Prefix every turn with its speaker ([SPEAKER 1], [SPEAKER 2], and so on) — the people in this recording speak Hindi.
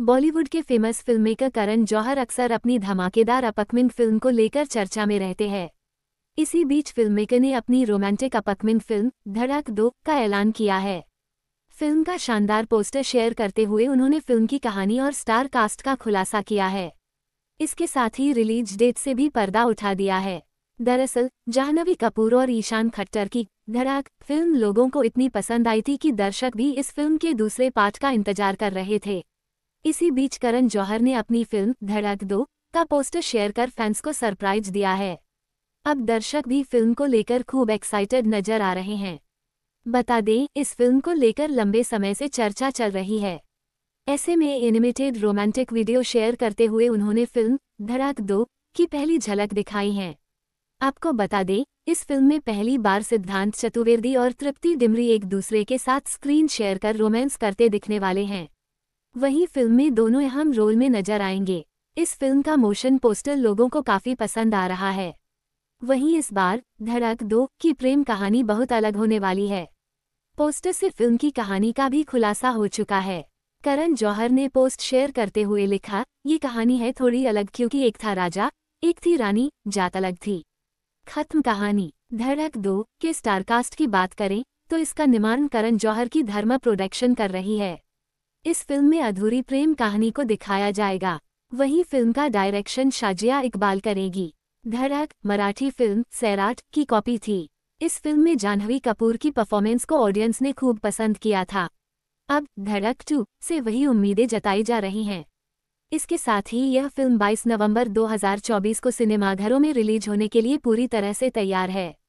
[SPEAKER 1] बॉलीवुड के famous film maker Karan Johar अक्सर अपनी धमाकेदार अपकमिंग फिल्म को लेकर चर्चा में रहते हैं इसी बीच फिल्म मेकर ने अपनी रोमांटिक अपकमिंग फिल्म धड़क दो का ऐलान किया है फिल्म का शानदार पोस्टर शेयर करते हुए उन्होंने फिल्म की कहानी और स्टार कास्ट का खुलासा किया है इसके साथ ही रिलीज डेट से भी पर्दा उठा दिया है दरअसल जाह्नवी कपूर और ईशान खट्टर की धड़ाक फिल्म लोगों को इतनी पसंद आई थी कि दर्शक भी इस फिल्म के दूसरे पार्ट का इंतजार कर रहे थे इसी बीच करण जौहर ने अपनी फिल्म धड़क दो का पोस्टर शेयर कर फैंस को सरप्राइज दिया है अब दर्शक भी फिल्म को लेकर खूब एक्साइटेड नजर आ रहे हैं बता दें इस फिल्म को लेकर लंबे समय से चर्चा चल रही है ऐसे में एनिमेटेड रोमांटिक वीडियो शेयर करते हुए उन्होंने फिल्म धड़क दो की पहली झलक दिखाई है आपको बता दें इस फिल्म में पहली बार सिद्धांत चतुर्वेदी और तृप्ति डिमरी एक दूसरे के साथ स्क्रीन शेयर कर रोमांस करते दिखने वाले हैं वहीं फिल्म में दोनों अहम रोल में नजर आएंगे इस फिल्म का मोशन पोस्टर लोगों को काफी पसंद आ रहा है वहीं इस बार धड़क दो की प्रेम कहानी बहुत अलग होने वाली है पोस्टर से फिल्म की कहानी का भी खुलासा हो चुका है करण जौहर ने पोस्ट शेयर करते हुए लिखा ये कहानी है थोड़ी अलग क्योंकि एक था राजा एक थी रानी जात अलग थी खत्म कहानी धड़क दो के स्टारकास्ट की बात करें तो इसका निर्माण करण जौहर की धर्मा प्रोडक्शन कर रही है इस फिल्म में अधूरी प्रेम कहानी को दिखाया जाएगा वहीं फिल्म का डायरेक्शन शाजिया इकबाल करेगी धड़क मराठी फिल्म सैराट की कॉपी थी इस फिल्म में जाह्नवी कपूर की परफॉर्मेंस को ऑडियंस ने खूब पसंद किया था अब धड़क टू से वही उम्मीदें जताई जा रही हैं इसके साथ ही यह फिल्म 22 नवंबर 2024 को सिनेमाघरों में रिलीज होने के लिए पूरी तरह से तैयार है